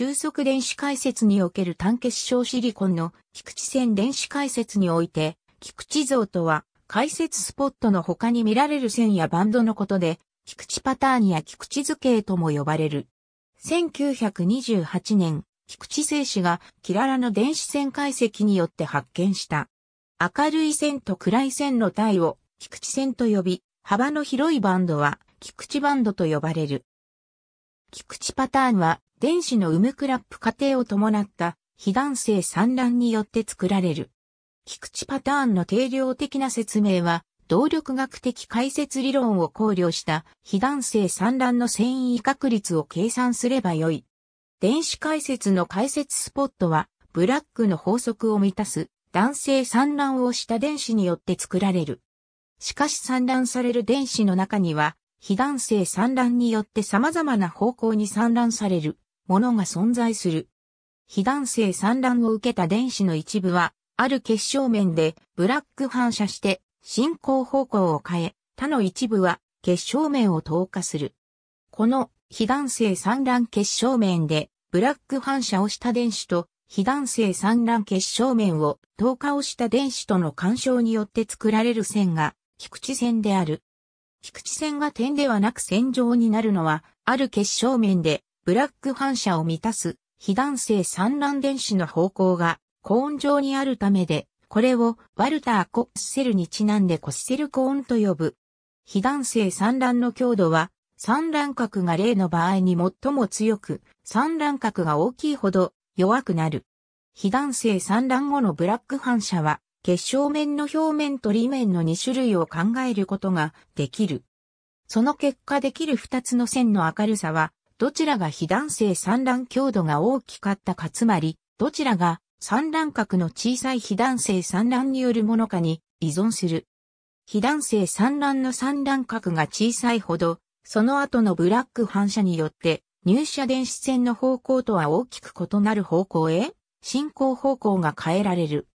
中速電子解説における単結晶シリコンの菊池線電子解説において、菊池像とは解説スポットの他に見られる線やバンドのことで、菊池パターンや菊池図形とも呼ばれる。1928年、菊池製紙がキララの電子線解析によって発見した。明るい線と暗い線の体を菊池線と呼び、幅の広いバンドは菊池バンドと呼ばれる。菊池パターンは電子のウムクラップ過程を伴った非弾性産卵によって作られる。菊池パターンの定量的な説明は、動力学的解説理論を考慮した非弾性産卵の繊維確率を計算すればよい。電子解説の解説スポットは、ブラックの法則を満たす弾性産卵をした電子によって作られる。しかし産卵される電子の中には、非弾性散乱によって様々な方向に散乱されるものが存在する。非弾性散乱を受けた電子の一部は、ある結晶面でブラック反射して進行方向を変え、他の一部は結晶面を透過する。この非弾性散乱結晶面でブラック反射をした電子と非弾性散乱結晶面を透過をした電子との干渉によって作られる線が菊池線である。菊池線が点ではなく線上になるのは、ある結晶面で、ブラック反射を満たす、非弾性散乱電子の方向が、コーン状にあるためで、これを、ワルター・コッセルにちなんでコッセルコーンと呼ぶ。非弾性散乱の強度は、散乱角が0の場合に最も強く、散乱角が大きいほど弱くなる。非弾性散乱後のブラック反射は結晶面の表面と裏面の2種類を考えることができる。その結果できる2つの線の明るさは、どちらが非弾性散乱強度が大きかったかつまり、どちらが散乱角の小さい非弾性散乱によるものかに依存する。非弾性散乱の散乱角が小さいほど、その後のブラック反射によって入射電子線の方向とは大きく異なる方向へ進行方向が変えられる。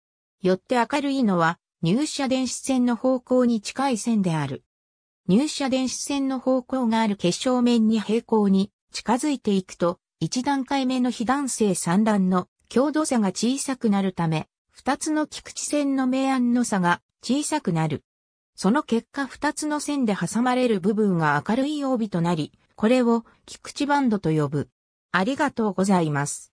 よって明るいのは入射電子線の方向に近い線である。入射電子線の方向がある結晶面に平行に近づいていくと、一段階目の非弾性三段の強度差が小さくなるため、二つの菊池線の明暗の差が小さくなる。その結果二つの線で挟まれる部分が明るい帯となり、これを菊池バンドと呼ぶ。ありがとうございます。